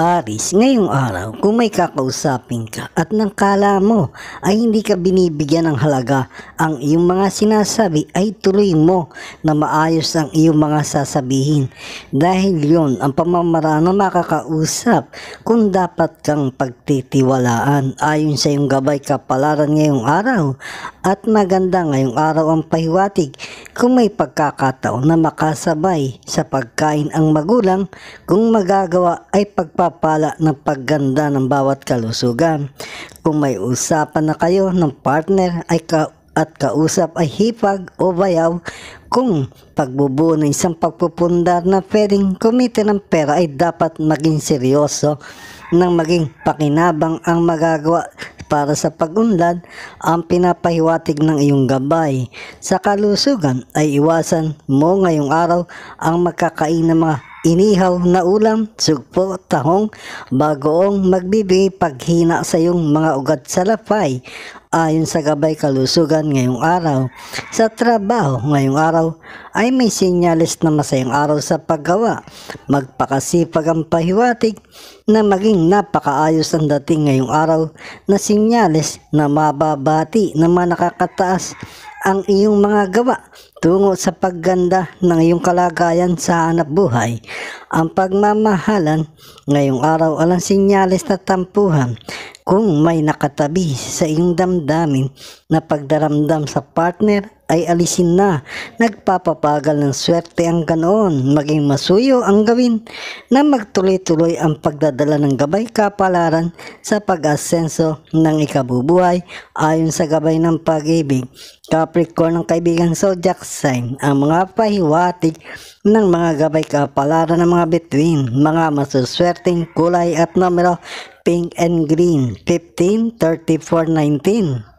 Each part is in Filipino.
Aris, ngayong araw, kung may kakausapin ka at nang kala mo ay hindi ka binibigyan ng halaga, ang iyong mga sinasabi ay tuloy mo na maayos ang iyong mga sasabihin. Dahil yon ang pamamaraan na makakausap kung dapat kang pagtitiwalaan ayon sa iyong gabay kapalaran ngayong araw at maganda ngayong araw ang pahiwatig kung may pagkakataon na makasabay sa pagkain ang magulang kung magagawa ay pagpapalaman pala ng pagganda ng bawat kalusugan. Kung may usapan na kayo ng partner ay ka at kausap ay hipag o bayaw kung pagbubuo ng isang pagpupundar na pwedeng kumita ng pera ay dapat maging seryoso nang maging pakinabang ang magagawa para sa pagunlad ang pinapahiwatig ng iyong gabay. Sa kalusugan ay iwasan mo ngayong araw ang makakain ng mga inihaw na ulam, sugpo, tahong, bagoong magbibigay paghina sa iyong mga ugat sa lapay ayon sa gabay kalusugan ngayong araw. Sa trabaho ngayong araw ay may sinyalis na masayang araw sa paggawa. Magpakasipag ang pahiwatig na maging napakaayos ang dating ngayong araw na sinyalis na mababati na nakakataas ang iyong mga gawa tungo sa pagganda ng iyong kalagayan sa hanap buhay. Ang pagmamahalan ngayong araw alang sinyalis na tampuhan kung may nakatabi sa iyong damdamin na pagdaramdam sa partner ay alisin na. Nagpapapagal ng swerte ang ganoon, maging masuyo ang gawin na magtuloy-tuloy ang pagdadala ng gabay kapalaran sa pag-asenso ng ikabubuhay ayon sa gabay ng pag-ibig. Capricorn ng kaibigan Zodiac sign, ang mga pahiwatig ng mga gabay kapalaran ng mga between, mga masuswerteng kulay at numero pink and green, 15, 34, 19.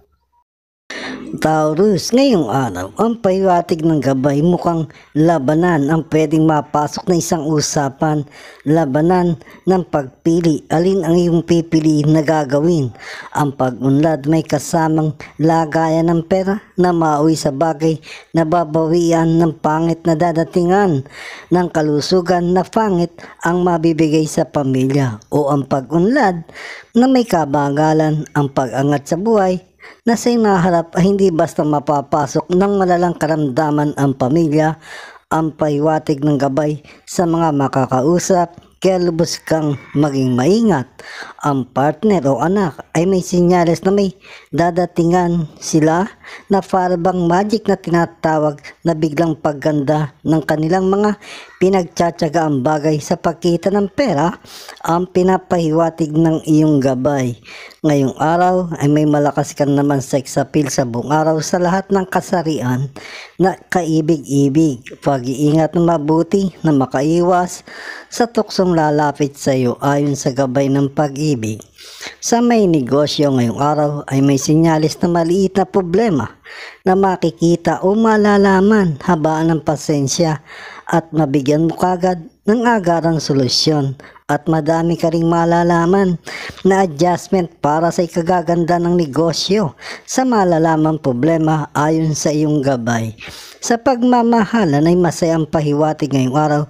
Taurus, ngayong araw, ang paiwatig ng gabay mukhang labanan ang pwedeng mapasok na isang usapan, labanan ng pagpili, alin ang iyong pipiliin na gagawin. Ang pag-unlad may kasamang lagayan ng pera na maui sa bagay na babawian ng pangit na dadatingan, ng kalusugan na pangit ang mabibigay sa pamilya o ang pag-unlad na may kabagalan ang pag-angat sa buhay na sa inaharap ay hindi basta mapapasok ng malalang karamdaman ang pamilya, ang paiwatig ng gabay sa mga makakausap, kaya lubos kang maging maingat ang partner o anak ay may sinyales na may dadatingan sila na farbang magic na tinatawag na biglang pagganda ng kanilang mga pinagtsatsagaan bagay sa pakita ng pera ang pinapahiwatig ng iyong gabay. Ngayong araw ay may malakas ka naman sex appeal sa buong araw sa lahat ng kasarian na kaibig-ibig. Pag-iingat na mabuti na makaiwas sa tuksong lalapit sa iyo ayon sa gabay ng pag-ibig pag-ibig. Sa may negosyo ngayong araw ay may sinyalis na maliit na problema na makikita o malalaman habaan ng pasensya at mabigyan mo kagad ng agarang solusyon at madami ka ring malalaman na adjustment para sa ikagaganda ng negosyo sa malalaman problema ayon sa iyong gabay. Sa pagmamahalan ay masayang pahiwati ngayong araw.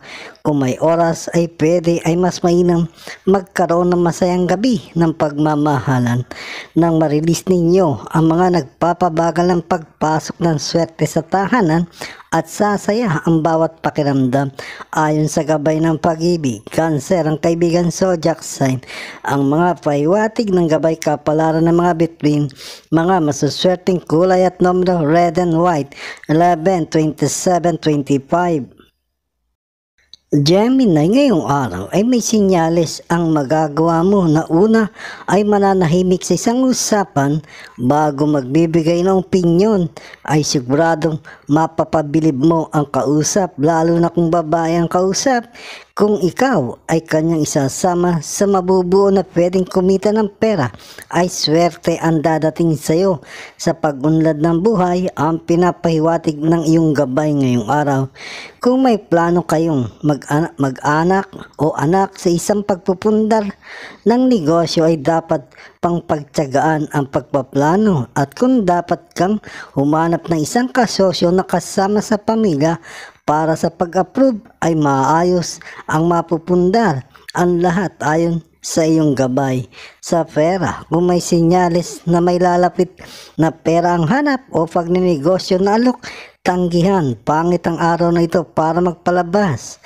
Kung may oras ay pwede ay mas mainam magkaroon ng masayang gabi ng pagmamahalan nang marilis ninyo ang mga nagpapabagal ng pagpasok ng swerte sa tahanan at sasaya ang bawat pakiramdam ayon sa gabay ng pag-ibig. Cancer ang kay kaibigan zodiac sign, ang mga paiwatig ng gabay kapalaran ng mga between, mga masuswerteng kulay at numero red and white, 11, 27, 25. Gemini, ngayong araw ay may sinyalis ang magagawa mo na una ay mananahimik sa isang usapan bago magbibigay ng opinyon ay siguradong mapapabilib mo ang kausap lalo na kung babae ang kausap kung ikaw ay kanyang isasama sa mabubuo na pwedeng kumita ng pera, ay swerte ang dadating sa iyo. Sa pagunlad ng buhay, ang pinapahiwatig ng iyong gabay ngayong araw. Kung may plano kayong mag-anak, mag-anak o anak sa isang pagpupundar ng negosyo ay dapat pangpagtyagaan ang pagpaplano at kung dapat kang humanap ng isang kasosyo na kasama sa pamilya, para sa pag-approve ay maayos ang mapupundar ang lahat ayon sa iyong gabay. Sa pera, kung may sinyalis na may lalapit na pera ang hanap o pagninegosyo na alok, tanggihan, pangit ang araw na ito para magpalabas.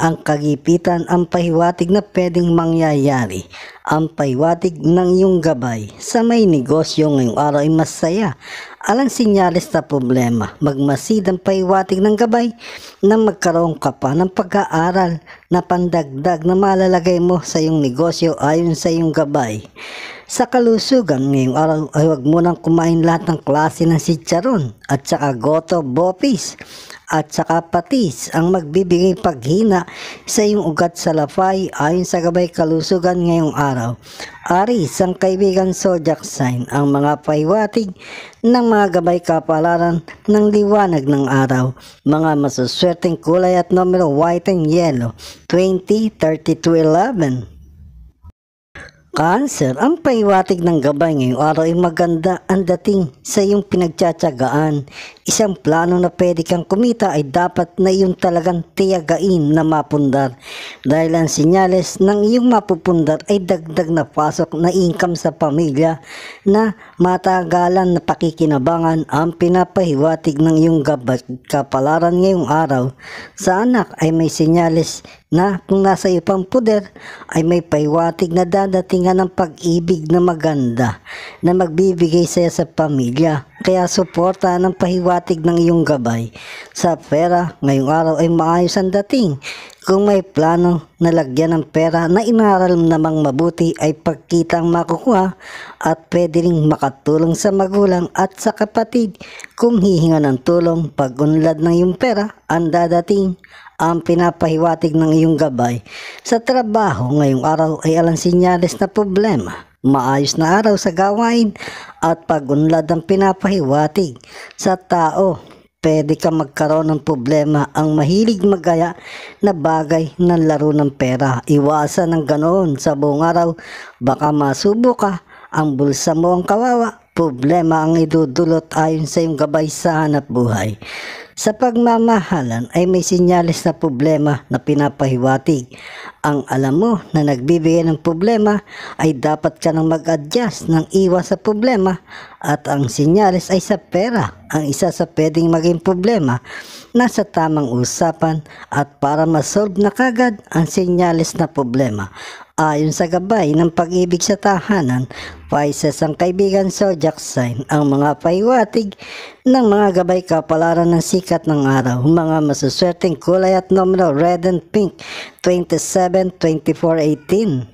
Ang kagipitan ang pahiwatig na pwedeng mangyayari. Ang pahiwatig ng iyong gabay sa may negosyo ngayong araw ay masaya alang sinyalis na problema, magmasid ang paiwating ng gabay na magkaroon ka pa ng pag-aaral na pandagdag na malalagay mo sa iyong negosyo ayon sa iyong gabay. Sa kalusugan, ngayong araw ay huwag mo nang kumain lahat ng klase ng sitsaron at saka goto bopis at saka patis ang magbibigay paghina sa iyong ugat sa lafay ayon sa gabay kalusugan ngayong araw. Ari, isang kaibigan zodiac sign ang mga paiwatig ng mga gabay kapalaran ng liwanag ng araw, mga masuswerteng kulay at numero white and yellow, 20, 32, 11. Cancer, ang paiwatig ng gabay ngayong araw ay maganda ang dating sa iyong pinagtsatsagaan. Isang plano na pwede kang kumita ay dapat na iyong talagang tiyagain na mapundar. Dahil ang sinyales ng iyong mapupundar ay dagdag na pasok na income sa pamilya na matagalan na pakikinabangan ang pinapahiwatig ng iyong gabay. Kapalaran ngayong araw sa anak ay may sinyales na kung nasa iyo puder ay may paiwatig na dadatingan ng pag-ibig na maganda na magbibigay saya sa pamilya. Kaya suporta ng pahiwatig ng iyong gabay. Sa pera, ngayong araw ay maayos ang dating. Kung may plano na lagyan ng pera na inaral namang mabuti ay pagkita ang makukuha at pwede rin makatulong sa magulang at sa kapatid kung hihinga ng tulong pag unlad ng iyong pera ang dadating ang pinapahiwatig ng iyong gabay sa trabaho ngayong araw ay alang sinyales na problema. Maayos na araw sa gawain at pagunlad ang pinapahiwatig sa tao. Pwede ka magkaroon ng problema ang mahilig magaya na bagay ng laro ng pera. Iwasan ng ganoon sa buong araw. Baka masubo ka, ang bulsa mo ang kawawa, problema ang idudulot ayon sa iyong gabay sa hanap buhay. Sa pagmamahalan ay may sinyalis na problema na pinapahiwatig. Ang alam mo na nagbibigay ng problema ay dapat ka nang mag-adjust ng iwas sa problema at ang sinyalis ay sa pera. Ang isa sa pwedeng maging problema na sa tamang usapan at para masolve na kagad ang sinyalis na problema. Ayon sa gabay ng pag-ibig sa tahanan, Pisces ang kaibigan Sojak Sign, ang mga paiwatig ng mga gabay kapalaran ng sikat ng araw, mga masuswerteng kulay at numero red and pink 27, 24, 18.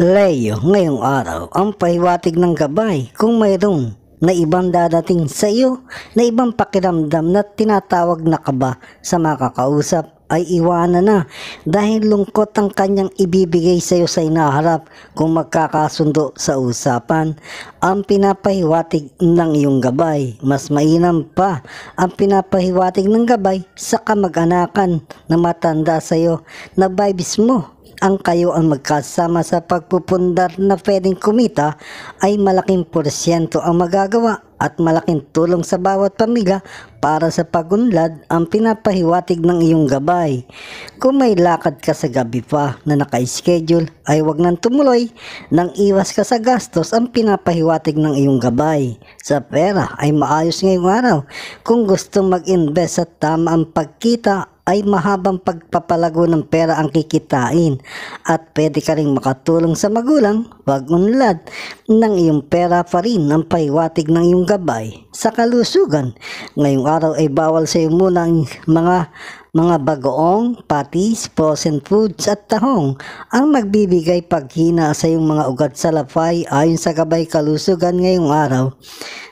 Leo, ngayong araw, ang pahiwatig ng gabay kung mayroong na ibang dadating sa iyo na ibang pakiramdam na tinatawag na kaba sa makakausap ay iwanan na dahil lungkot ang kanyang ibibigay sa iyo sa inaharap kung magkakasundo sa usapan. Ang pinapahiwatig ng iyong gabay, mas mainam pa ang pinapahiwatig ng gabay sa kamag-anakan na matanda sa iyo na vibes mo ang kayo ang magkasama sa pagpupundar na pwedeng kumita ay malaking porsyento ang magagawa at malaking tulong sa bawat pamilya para sa pagunlad ang pinapahiwatig ng iyong gabay. Kung may lakad ka sa gabi pa na naka-schedule ay wag nang tumuloy nang iwas ka sa gastos ang pinapahiwatig ng iyong gabay. Sa pera ay maayos ngayong araw. Kung gustong mag-invest sa tama ang pagkita ay mahabang pagpapalago ng pera ang kikitain at pwede ka rin makatulong sa magulang, wag unlad ng iyong pera pa rin ang paiwatig ng iyong gabay sa kalusugan. Ngayong araw ay bawal sa iyo muna ang mga mga bagoong, patis, frozen foods at tahong ang magbibigay paghina sa iyong mga ugat sa lapay ayon sa gabay kalusugan ngayong araw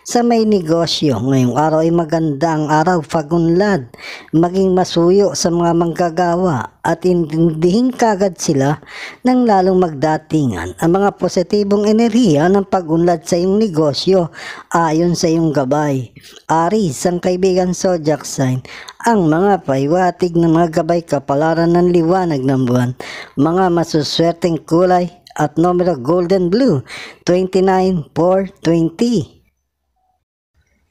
sa may negosyo. Ngayong araw ay maganda ang araw, pagunlad, maging masuyo sa mga manggagawa at intindihin kagad sila nang lalong magdatingan ang mga positibong enerhiya ng pagunlad sa iyong negosyo ayon sa iyong gabay. Aris, ang kaibigan Zodiac Sign, ang mga paiwatig ng mga gabay kapalaran ng liwanag ng buwan, mga masuswerteng kulay at numero golden blue 29420.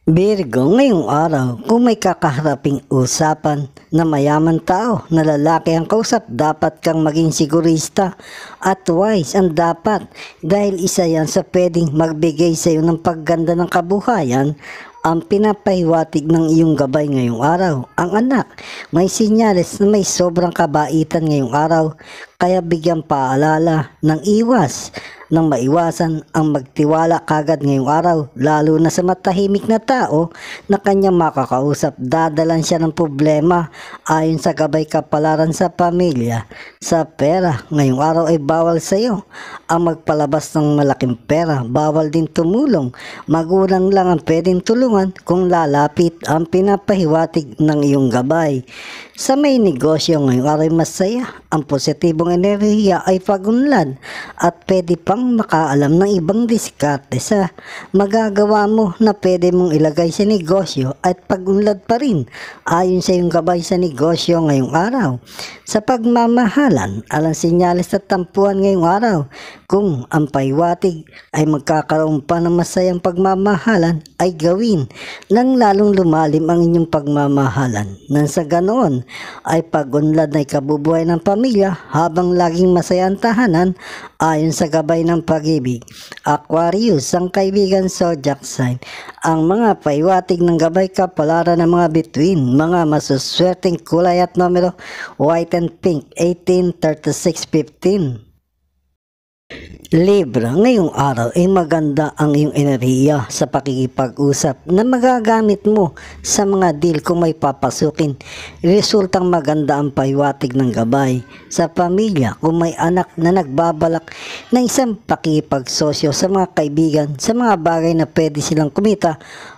Virgo, ngayong araw, kung may kakaharaping usapan na mayaman tao na lalaki ang kausap, dapat kang maging sigurista at wise ang dapat dahil isa yan sa pwedeng magbigay sa iyo ng pagganda ng kabuhayan ang pinapahiwatig ng iyong gabay ngayong araw. Ang anak, may sinyales na may sobrang kabaitan ngayong araw. Kaya bigyang paalala ng iwas nang maiwasan ang magtiwala kagad ngayong araw lalo na sa matahimik na tao na kanya makakausap dadalan siya ng problema ayon sa gabay kapalaran sa pamilya sa pera ngayong araw ay bawal sa iyo ang magpalabas ng malaking pera bawal din tumulong magulang lang ang pwedeng tulungan kung lalapit ang pinapahiwatig ng iyong gabay sa may negosyo ngayong araw ay masaya ang positibong iyong enerhiya ay pagunlad at pwede pang makaalam ng ibang diskarte sa magagawa mo na pwede mong ilagay sa negosyo at pagunlad pa rin ayon sa iyong gabay sa negosyo ngayong araw. Sa pagmamahalan, alang sinyalis at tampuan ngayong araw, kung ang paiwatig ay magkakaroon pa ng masayang pagmamahalan ay gawin nang lalong lumalim ang inyong pagmamahalan. Nang sa ganoon ay pagunlad na ikabubuhay ng pamilya habang habang laging masaya ang tahanan ayon sa gabay ng pag-ibig. Aquarius, ang kaibigan zodiac sign. Ang mga paiwatig ng gabay kapalaran ng mga between, mga masuswerteng kulay at numero white and pink, 18, 36, 15. Libra, ngayong araw ay maganda ang iyong enerhiya sa pakikipag-usap na magagamit mo sa mga deal kung may papasukin. Resultang maganda ang paiwatig ng gabay sa pamilya kung may anak na nagbabalak ng isang pakikipagsosyo sa mga kaibigan sa mga bagay na pwede silang kumita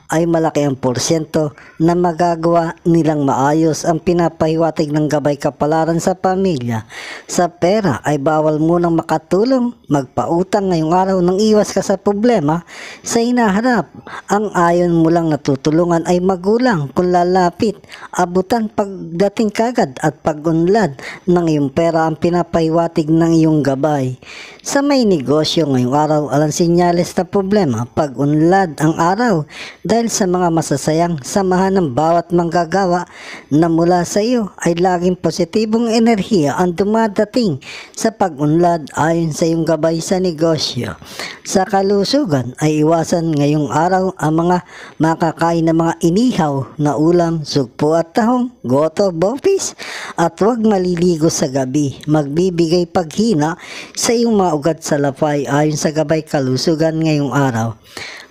ay malaki ang porsyento na magagawa nilang maayos ang pinapahiwatig ng gabay kapalaran sa pamilya. Sa pera ay bawal munang makatulong, magpautang ngayong araw nang iwas ka sa problema sa hinaharap. Ang ayon mo lang natutulungan ay magulang kung lalapit, abutan pagdating kagad at pagunlad ng iyong pera ang pinapahiwatig ng iyong gabay. Sa may negosyo ngayong araw, alang sinyales na problema, pagunlad ang araw dahil dahil sa mga masasayang samahan ng bawat manggagawa na mula sa iyo ay laging positibong enerhiya ang dumadating sa pag-unlad ayon sa iyong gabay sa negosyo. Sa kalusugan ay iwasan ngayong araw ang mga makakain ng mga inihaw na ulam, sugpo at tahong, goto, bopis at huwag maliligo sa gabi. Magbibigay paghina sa iyong mga ugat sa lapay ayon sa gabay kalusugan ngayong araw.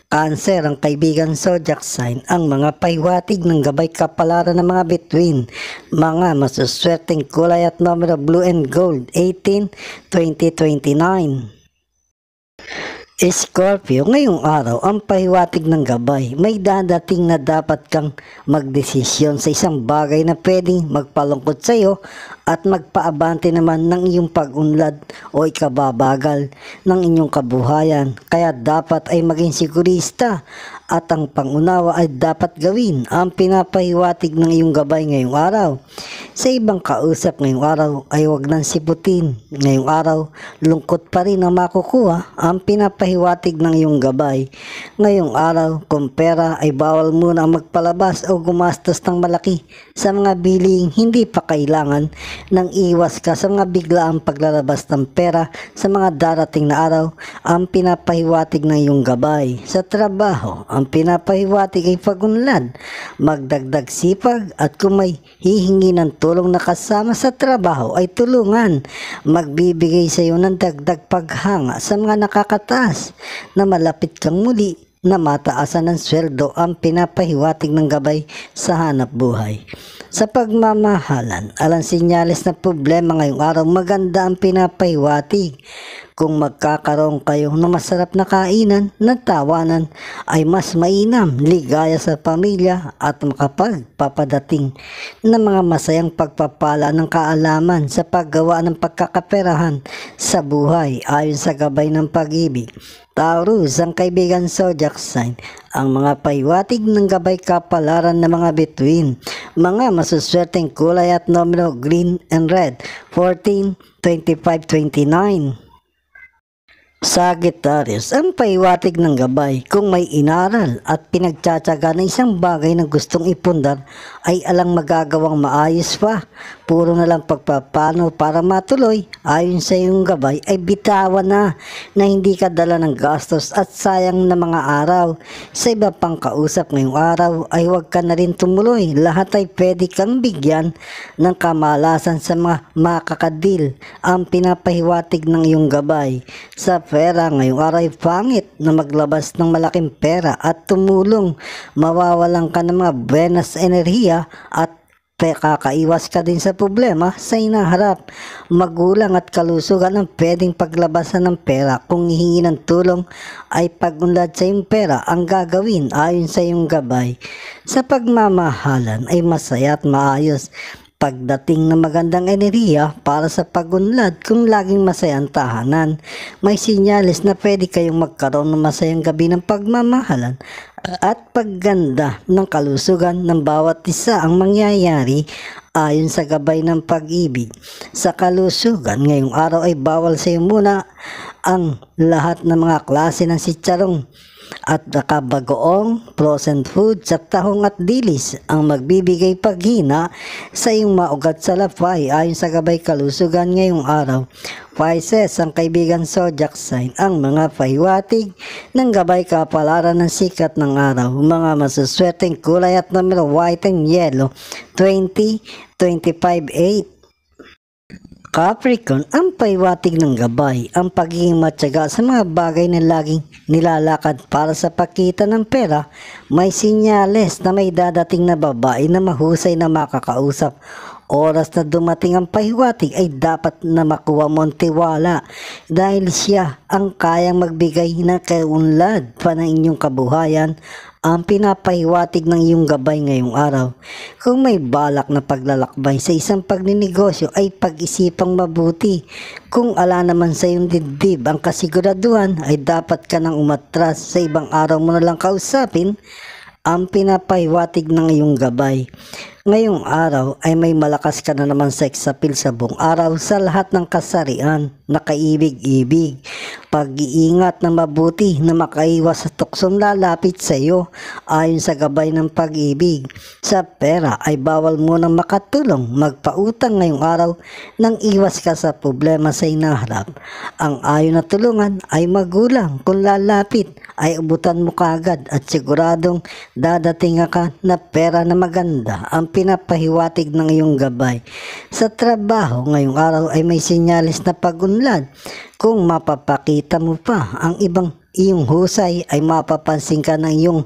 Cancer ang kaibigan zodiac sign ang mga paiwatig ng gabay kapalaran ng mga between mga masuswerteng kulay at numero blue and gold 18, 20, 29. Scorpio, ngayong araw, ang pahiwatig ng gabay, may dadating na dapat kang magdesisyon sa isang bagay na pwedeng magpalungkot sa iyo at magpaabante naman ng iyong pag-unlad o ikababagal ng inyong kabuhayan. Kaya dapat ay maging sigurista at ang pangunawa ay dapat gawin ang pinapahiwatig ng iyong gabay ngayong araw. Sa ibang kausap ngayong araw ay wag nang siputin. Ngayong araw, lungkot pa rin ang makukuha ang pinapahiwatig ng iyong gabay. Ngayong araw, kung pera ay bawal muna ang magpalabas o gumastos ng malaki sa mga biling hindi pa kailangan nang iwas ka sa mga biglaang paglalabas ng pera sa mga darating na araw ang pinapahiwatig ng iyong gabay. Sa trabaho, ang pinapahiwatig ay pagunlad, magdagdag sipag at kung may hihingi ng tulong tulong na kasama sa trabaho ay tulungan. Magbibigay sa iyo ng dagdag paghanga sa mga nakakataas na malapit kang muli na mataasan ng sweldo ang pinapahiwatig ng gabay sa hanap buhay. Sa pagmamahalan, alang sinyalis na problema ngayong araw, maganda ang pinapaiwatig. Kung magkakaroon kayo ng masarap na kainan, ng tawanan, ay mas mainam, ligaya sa pamilya at makapagpapadating ng mga masayang pagpapala ng kaalaman sa paggawa ng pagkakaperahan sa buhay ayon sa gabay ng pag-ibig. Taurus, ang kaibigan zodiac sign, ang mga paiwatig ng gabay kapalaran ng mga bituin, mga masuswerteng kulay at numero green and red, 14, 25, 29. Sagittarius ang paiwatig ng gabay kung may inaral at pinagtsatsaga na isang bagay na gustong ipundar ay alang magagawang maayos pa. Puro na lang pagpapano para matuloy ayon sa iyong gabay ay bitawan na na hindi ka dala ng gastos at sayang na mga araw. Sa iba pang kausap ngayong araw ay huwag ka na rin tumuloy. Lahat ay pwede kang bigyan ng kamalasan sa mga makakadil ang pinapahiwatig ng iyong gabay. Sa pera ngayong araw ay pangit na maglabas ng malaking pera at tumulong. Mawawalan ka ng mga benas enerhiya at kakaiwas ka din sa problema sa inaharap. Magulang at kalusugan ang pwedeng paglabasan ng pera. Kung hihingi ng tulong ay pagunlad sa iyong pera ang gagawin ayon sa iyong gabay. Sa pagmamahalan ay masaya at maayos. Pagdating ng magandang enerhiya para sa pagunlad kung laging masayang tahanan, may sinyalis na pwede kayong magkaroon ng masayang gabi ng pagmamahalan at pagganda ng kalusugan ng bawat isa ang mangyayari ayon sa gabay ng pag-ibig. Sa kalusugan, ngayong araw ay bawal sa iyo muna ang lahat ng mga klase ng sitsarong at nakabagoong frozen food sa tahong at dilis ang magbibigay paghina sa iyong maugat sa lafay ayon sa gabay kalusugan ngayong araw. Pisces, ang kaibigan Zodiac sign, ang mga fahiwatig ng gabay kapalaran ng sikat ng araw, mga masuswerteng kulay at numero white and yellow, 20, 25, 8, Capricorn, ang paiwatig ng gabay, ang pagiging matyaga sa mga bagay na laging nilalakad para sa pakita ng pera, may sinyales na may dadating na babae na mahusay na makakausap. Oras na dumating ang paywatig ay dapat na makuha mo ang tiwala dahil siya ang kayang magbigay ng kaunlad pa ng inyong kabuhayan ang pinapahiwatig ng iyong gabay ngayong araw. Kung may balak na paglalakbay sa isang pagninegosyo ay pag-isipang mabuti. Kung ala naman sa iyong dibdib ang kasiguraduhan ay dapat ka nang umatras sa ibang araw mo na lang kausapin ang pinapaiwatig ng iyong gabay. Ngayong araw ay may malakas ka na naman sex appeal sa buong araw sa lahat ng kasarian, nakaibig-ibig, pag-iingat na mabuti na makaiwas sa tuksong lalapit sa iyo ayon sa gabay ng pag-ibig. Sa pera ay bawal mo nang makatulong magpautang ngayong araw nang iwas ka sa problema sa inaharap. Ang ayon na tulungan ay magulang kung lalapit ay ubutan mo kaagad at siguradong dadating ka na pera na maganda ang pinapahiwatig ng iyong gabay. Sa trabaho ngayong araw ay may sinyalis na pagunlad kung mapapakita mo pa ang ibang iyong husay ay mapapansin ka ng iyong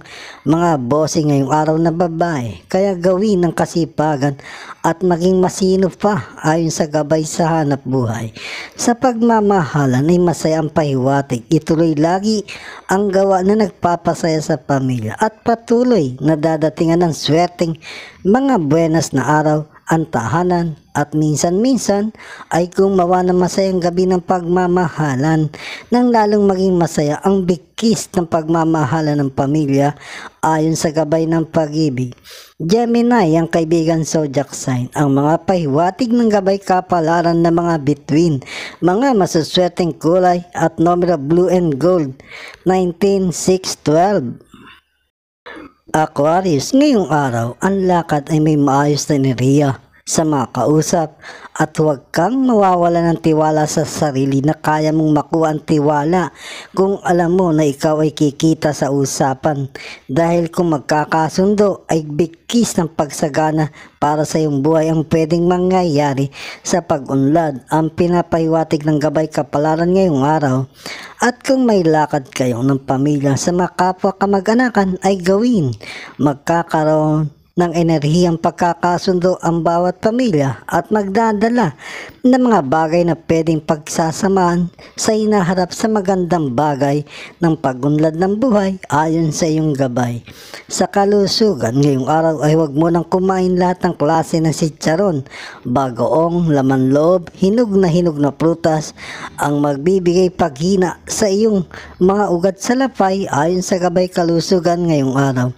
mga bossing ngayong araw na babae. Kaya gawin ng kasipagan at maging masinop pa ayon sa gabay sa hanap buhay. Sa pagmamahalan ay masaya ang pahiwatig. Ituloy lagi ang gawa na nagpapasaya sa pamilya at patuloy na dadatingan ng swerteng mga buenas na araw ang tahanan at minsan-minsan ay kung gumawa ng masayang gabi ng pagmamahalan nang lalong maging masaya ang bigkis ng pagmamahalan ng pamilya ayon sa gabay ng pag-ibig. Gemini ang kaibigan zodiac sign, ang mga pahiwatig ng gabay kapalaran ng mga between, mga masuswerteng kulay at numero blue and gold, 19612. Aquarius, ngayong araw, ang lakad ay may maayos na niriya sa mga kausap at huwag kang mawawala ng tiwala sa sarili na kaya mong makuha ang tiwala kung alam mo na ikaw ay kikita sa usapan dahil kung magkakasundo ay bigkis ng pagsagana para sa iyong buhay ang pwedeng mangyayari sa pag-unlad ang pinapahiwatig ng gabay kapalaran ngayong araw at kung may lakad kayo ng pamilya sa mga kapwa kamag-anakan ay gawin magkakaroon ng enerhiyang pagkakasundo ang bawat pamilya at magdadala ng mga bagay na pwedeng pagsasamaan sa hinaharap sa magandang bagay ng pagunlad ng buhay ayon sa iyong gabay. Sa kalusugan, ngayong araw ay huwag mo nang kumain lahat ng klase ng sitsaron, bagoong, laman loob, hinug na hinug na prutas ang magbibigay paghina sa iyong mga ugat sa lapay ayon sa gabay kalusugan ngayong araw.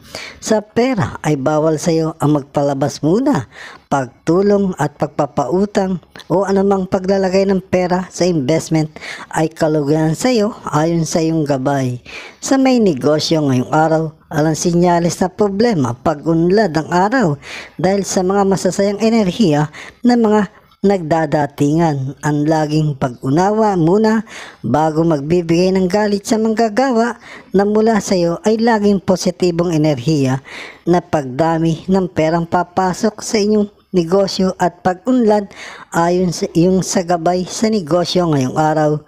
Sa pera ay bawal sa iyo ang magpalabas muna, pagtulong at pagpapautang o anumang paglalagay ng pera sa investment ay kalugayan sa iyo ayon sa iyong gabay. Sa may negosyo ngayong araw, alang sinyalis na problema pag unlad ang araw dahil sa mga masasayang enerhiya ng mga nagdadatingan ang laging pag-unawa muna bago magbibigay ng galit sa manggagawa na mula sa iyo ay laging positibong enerhiya na pagdami ng perang papasok sa inyong negosyo at pag-unlad ayon sa iyong sagabay sa negosyo ngayong araw.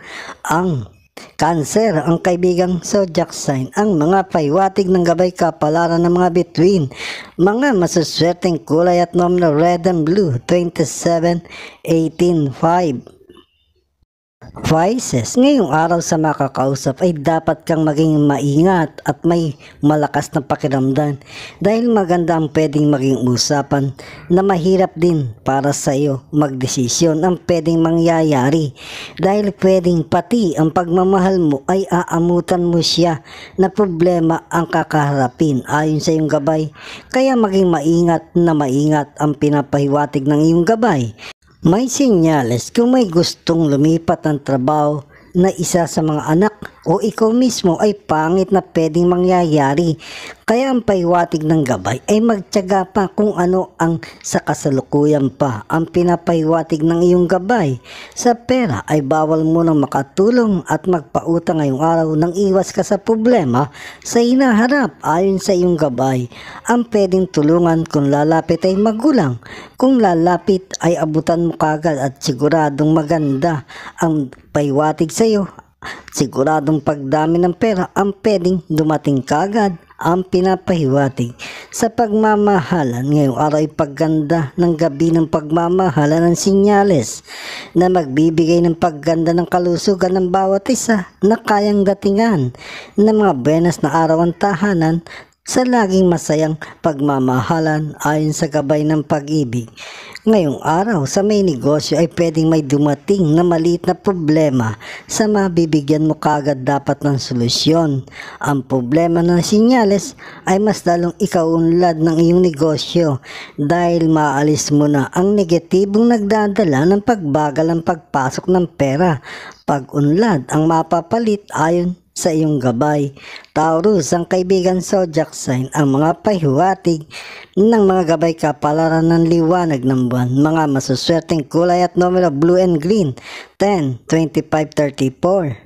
Ang Cancer, ang kaibigang zodiac sign, ang mga paywatig ng gabay kapalaran ng mga between, mga masuswerteng kulay at numero red and blue, 27, 18, 5. Vices, ngayong araw sa makakausap ay dapat kang maging maingat at may malakas na pakiramdam dahil maganda ang pwedeng maging usapan na mahirap din para sa iyo magdesisyon ang pwedeng mangyayari dahil pwedeng pati ang pagmamahal mo ay aamutan mo siya na problema ang kakaharapin ayon sa iyong gabay kaya maging maingat na maingat ang pinapahiwatig ng iyong gabay may sinyales kung may gustong lumipat ng trabaho na isa sa mga anak o ikaw mismo ay pangit na pwedeng mangyayari. Kaya ang paiwatig ng gabay ay magtyaga pa kung ano ang sa kasalukuyan pa ang pinapaiwatig ng iyong gabay. Sa pera ay bawal mo nang makatulong at magpautang ngayong araw nang iwas ka sa problema sa hinaharap ayon sa iyong gabay. Ang pwedeng tulungan kung lalapit ay magulang. Kung lalapit ay abutan mo kagad at siguradong maganda ang paiwatig sa iyo Siguradong pagdami ng pera ang pwedeng dumating kagad ang pinapahiwatig sa pagmamahalan ngayong araw ay pagganda ng gabi ng pagmamahalan ng sinyales na magbibigay ng pagganda ng kalusugan ng bawat isa na kayang datingan ng mga benas na araw ang tahanan sa laging masayang pagmamahalan ayon sa gabay ng pag-ibig. Ngayong araw sa may negosyo ay pwedeng may dumating na maliit na problema sa mabibigyan mo kagad dapat ng solusyon. Ang problema ng sinyales ay mas dalong ikaunlad ng iyong negosyo dahil maalis mo na ang negatibong nagdadala ng pagbagal ng pagpasok ng pera. Pag-unlad ang mapapalit ayon sa iyong gabay. Taurus, ang kaibigan zodiac sign, ang mga pahiwatig ng mga gabay kapalaran ng liwanag ng buwan, mga masuswerteng kulay at numero blue and green, 10, 25, 34.